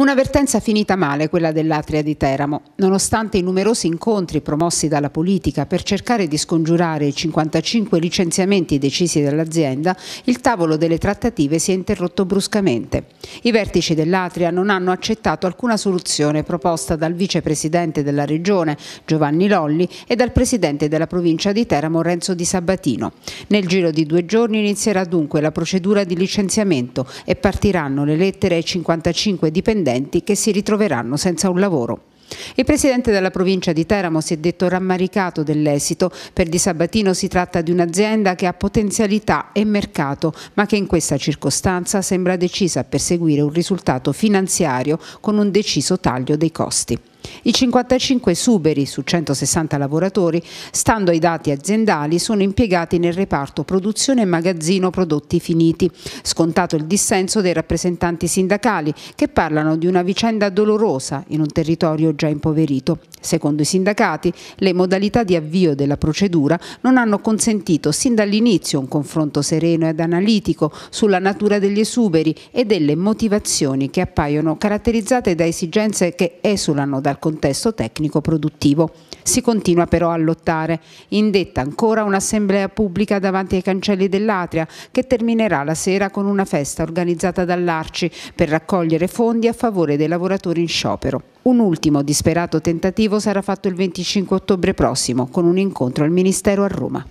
Una vertenza finita male, quella dell'Atria di Teramo. Nonostante i numerosi incontri promossi dalla politica per cercare di scongiurare i 55 licenziamenti decisi dall'azienda, il tavolo delle trattative si è interrotto bruscamente. I vertici dell'Atria non hanno accettato alcuna soluzione proposta dal vicepresidente della regione Giovanni Lolli e dal presidente della provincia di Teramo Renzo Di Sabatino. Nel giro di due giorni inizierà dunque la procedura di licenziamento e partiranno le lettere ai 55 dipendenti dipendenti che si ritroveranno senza un lavoro. Il presidente della provincia di Teramo si è detto rammaricato dell'esito. Per Di Sabatino si tratta di un'azienda che ha potenzialità e mercato, ma che in questa circostanza sembra decisa a perseguire un risultato finanziario con un deciso taglio dei costi. I 55 suberi su 160 lavoratori, stando ai dati aziendali, sono impiegati nel reparto produzione e magazzino prodotti finiti. Scontato il dissenso dei rappresentanti sindacali che parlano di una vicenda dolorosa in un territorio già impoverito. Secondo i sindacati, le modalità di avvio della procedura non hanno consentito sin dall'inizio un confronto sereno ed analitico sulla natura degli esuberi e delle motivazioni che appaiono caratterizzate da esigenze che esulano dal contesto tecnico-produttivo. Si continua però a lottare, indetta ancora un'assemblea pubblica davanti ai cancelli dell'Atria che terminerà la sera con una festa organizzata dall'Arci per raccogliere fondi a favore dei lavoratori in sciopero. Un ultimo disperato tentativo sarà fatto il 25 ottobre prossimo con un incontro al Ministero a Roma.